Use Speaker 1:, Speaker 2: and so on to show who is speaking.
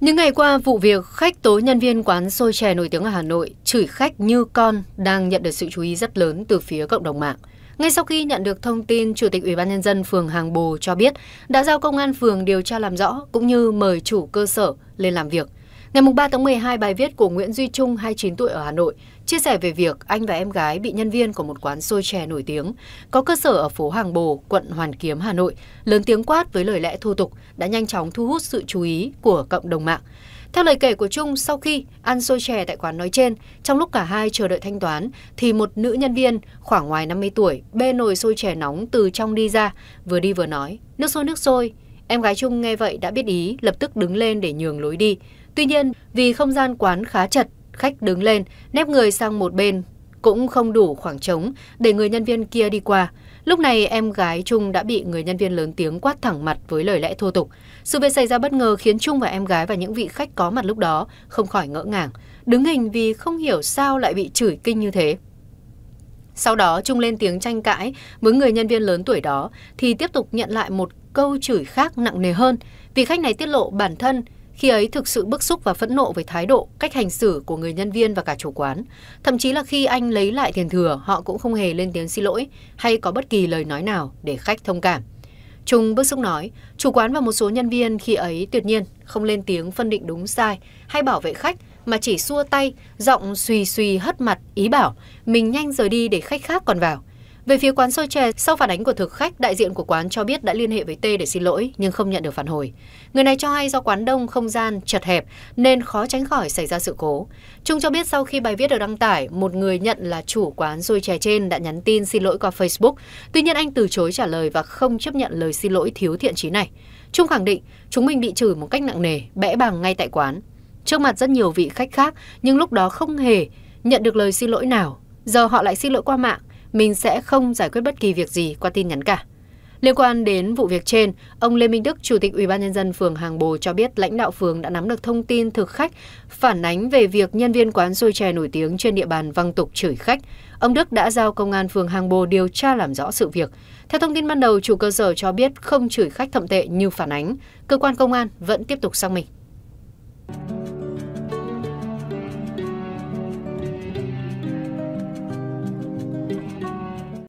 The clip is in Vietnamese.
Speaker 1: Những ngày qua, vụ việc khách tố nhân viên quán xôi chè nổi tiếng ở Hà Nội chửi khách như con đang nhận được sự chú ý rất lớn từ phía cộng đồng mạng. Ngay sau khi nhận được thông tin, Chủ tịch Ủy ban nhân dân phường Hàng Bồ cho biết đã giao công an phường điều tra làm rõ cũng như mời chủ cơ sở lên làm việc. Ngày 3 tháng 12, bài viết của Nguyễn Duy Trung, 29 tuổi ở Hà Nội, chia sẻ về việc anh và em gái bị nhân viên của một quán xôi chè nổi tiếng có cơ sở ở phố Hàng Bồ, quận Hoàn Kiếm, Hà Nội, lớn tiếng quát với lời lẽ thô tục đã nhanh chóng thu hút sự chú ý của cộng đồng mạng. Theo lời kể của Trung, sau khi ăn xôi chè tại quán nói trên, trong lúc cả hai chờ đợi thanh toán, thì một nữ nhân viên khoảng ngoài 50 tuổi bê nồi xôi chè nóng từ trong đi ra, vừa đi vừa nói, nước sôi nước sôi. Em gái Trung nghe vậy đã biết ý, lập tức đứng lên để nhường lối đi tuy nhiên vì không gian quán khá chật khách đứng lên nép người sang một bên cũng không đủ khoảng trống để người nhân viên kia đi qua lúc này em gái trung đã bị người nhân viên lớn tiếng quát thẳng mặt với lời lẽ thô tục sự việc xảy ra bất ngờ khiến trung và em gái và những vị khách có mặt lúc đó không khỏi ngỡ ngàng đứng hình vì không hiểu sao lại bị chửi kinh như thế sau đó Trung lên tiếng tranh cãi với người nhân viên lớn tuổi đó thì tiếp tục nhận lại một câu chửi khác nặng nề hơn vì khách này tiết lộ bản thân khi ấy thực sự bức xúc và phẫn nộ với thái độ, cách hành xử của người nhân viên và cả chủ quán. Thậm chí là khi anh lấy lại tiền thừa, họ cũng không hề lên tiếng xin lỗi hay có bất kỳ lời nói nào để khách thông cảm. Trung bức xúc nói, chủ quán và một số nhân viên khi ấy tuyệt nhiên không lên tiếng phân định đúng sai hay bảo vệ khách mà chỉ xua tay, giọng suy suy hất mặt ý bảo mình nhanh rời đi để khách khác còn vào về phía quán xôi chè sau phản ánh của thực khách đại diện của quán cho biết đã liên hệ với t để xin lỗi nhưng không nhận được phản hồi người này cho hay do quán đông không gian chật hẹp nên khó tránh khỏi xảy ra sự cố trung cho biết sau khi bài viết được đăng tải một người nhận là chủ quán xôi chè trên đã nhắn tin xin lỗi qua facebook tuy nhiên anh từ chối trả lời và không chấp nhận lời xin lỗi thiếu thiện trí này trung khẳng định chúng mình bị chửi một cách nặng nề bẽ bàng ngay tại quán trước mặt rất nhiều vị khách khác nhưng lúc đó không hề nhận được lời xin lỗi nào giờ họ lại xin lỗi qua mạng mình sẽ không giải quyết bất kỳ việc gì qua tin nhắn cả. Liên quan đến vụ việc trên, ông Lê Minh Đức, Chủ tịch ủy ban nhân dân phường Hàng Bồ cho biết lãnh đạo phường đã nắm được thông tin thực khách phản ánh về việc nhân viên quán xôi chè nổi tiếng trên địa bàn văng tục chửi khách. Ông Đức đã giao công an phường Hàng Bồ điều tra làm rõ sự việc. Theo thông tin ban đầu, chủ cơ sở cho biết không chửi khách thậm tệ như phản ánh. Cơ quan công an vẫn tiếp tục sang mình.